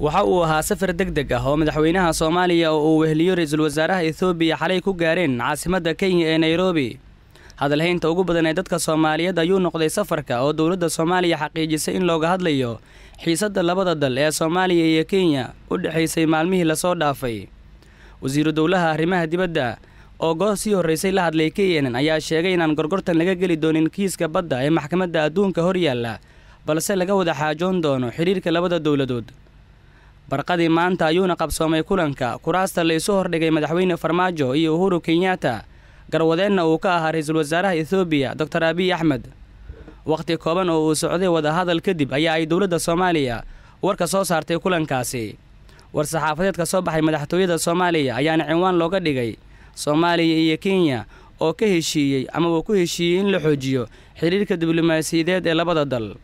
waxa uu ahaa safar deg deg ah oo madaxweynaha soomaaliya oo uu weheliyo ra-iisul wasaaraha ethoobiya xalay ku gaareen caasimadda kenya ee nairobi hadalhaynta ugu badan ee dadka soomaaliyeed ayuu noqday safarka oo dowladda soomaaliya xaqiijisay in looga hadlayo xiisadda labada dal ee soomaaliya iyo kenya u dhexaysay maalmihii lasoo dhaafay wasiiru dowlaha arrimaha dibadda oo goor sii horraysay la hadlay k ayaa sheegay inaan gorgortan laga geli doonin kiiska badda ee maxkamadda adduunka horyaalla balse laga wada xaajoon doono xidhiirka labada dowladood barqadii maanta ayuuna qabsoomay kulanka kuraasta la isu hordhigay madaxweyne farmaajo iyo uhuru kenyatta garwadeenna uu ka ahaa ra-iisul wasaaraha ethoobiya doctor abiy axmed wakhti kooban oo uu socday wadahadal kadib ayaa ay dowladda soomaaliya warka soo saartay kulankaasi war-saxaafadeed ka soo baxay madaxtooyada soomaaliya ayaana cinwaan looga dhigay soomaaliya iyo kenya oo ka heshiiyey ama uu ku heshiiyey in la xoojiyo xidhiirka diblomaasiyadeed ee labada dal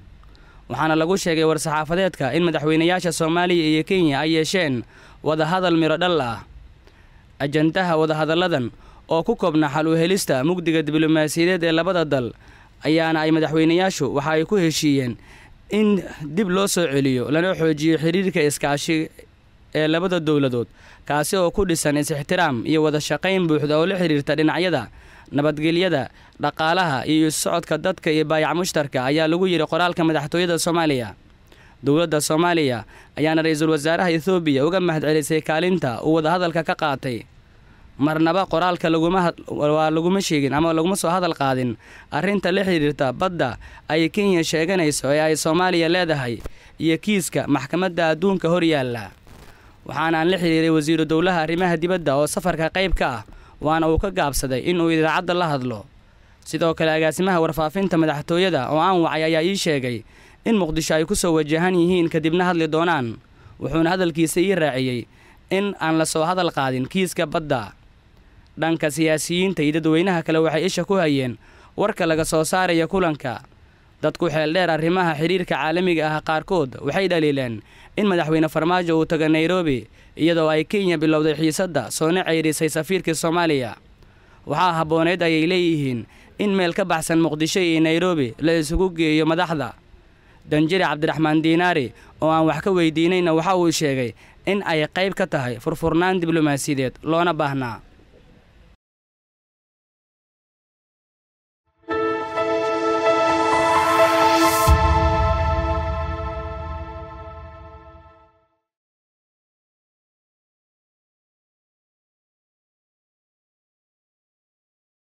waxaana lagu sheegay war-saxaafadeedka in madaxweynayaasha soomaaliya iyo kenya ay yeesheen wadahadal midho dhal ah ajandaha wadahadalladan oo ku koobna xal u helista mugdiga diblomaasiyadeed ee labada dal ayaana ay madaxweynayaashu waxa ay ku heshiiyeen in dib loo soo celiyo lana xoojiyo xidhiirka iskaashi ee labada dowladood kaasi oo ku dhisan is-ixtiraam iyo wada shaqayn buuxda oo la xidhiirta dhinacyada nabadgelyada dhaqaalaha iyo socodka dadka iyo baayac mushtarka ayaa lagu yidhi qoraalka madaxtooyada soomaaliya dowladda soomaaliya ayaana ra-iisul wasaaraha ethoobiya uga mahad celisay kaalinta uu wadahadalka ka qaatay marnaba qoraalka lagumawaa laguma sheegin ama laguma soo hadal qaadin arrinta la xidhiirta badda ay kenya sheeganayso ee ay soomaaliya leedahay iyo kiiska maxkamadda adduunka horyaalla waxaana aan la xidhiiray wasiiru dowlaha arrimaha dibadda oo safarka qayb ka ah waana uu ka gaabsaday inuu idaacadda la hadlo sidoo kale agaasimaha warfaafinta madaxtooyada oo aan wacay ayaa ii sheegay in muqdisho ay ku soo wajahan yihiin kadibna hadli doonaan wuxuuna hadalkiisa ii raaciyey in aan la soo hadal qaadin kiiska badda dhanka siyaasiyiinta iyo dadweynaha kale waxay isha ku hayeen warka laga soo saaraya kulanka dadku xeeldheer arrimaha xidhiirka caalamiga ah qaarkood waxay dhaliileen in madaxweyne farmaajo uu taga nairobi iyadoo ay kenya bilowday xiisadda soona ceyrisay safiirkii soomaaliya waxaa habbooneed ayay leeyihiin in meel ka baxsan muqdisho iyo nairobi la isugu geeyo madaxda danjiri cabdiraxmaan diinaari oo aan wax ka weydiinayna waxa uu sheegay in ay qayb ka tahay furfurnaan diblomaasiyadeed loona baahnaa